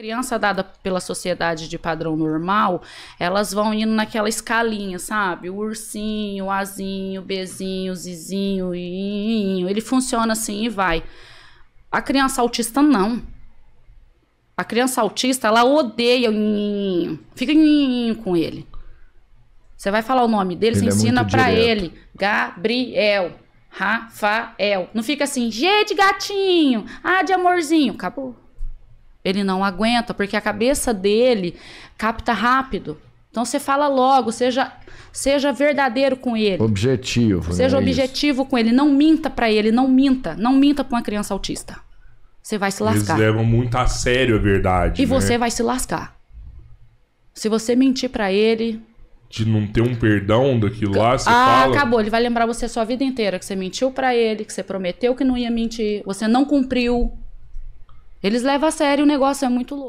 criança dada pela sociedade de padrão normal, elas vão indo naquela escalinha, sabe? O ursinho, o azinho, o bezinho, o zizinho, o iinho. Ele funciona assim e vai. A criança autista não. A criança autista, ela odeia o iinho. Fica iinho com ele. Você vai falar o nome dele, ele você é ensina para ele. Gabriel. Rafael. Não fica assim, G de gatinho, A de amorzinho. Acabou. Ele não aguenta, porque a cabeça dele capta rápido. Então você fala logo, seja, seja verdadeiro com ele. Objetivo. Né? Seja né? objetivo Isso. com ele. Não minta para ele, não minta. Não minta pra uma criança autista. Você vai se lascar. Eles levam muito a sério a verdade. E né? você vai se lascar. Se você mentir para ele. De não ter um perdão daquilo lá, você ah, fala... acabou. Ele vai lembrar você a sua vida inteira que você mentiu para ele, que você prometeu que não ia mentir, você não cumpriu. Eles levam a sério, o negócio é muito louco.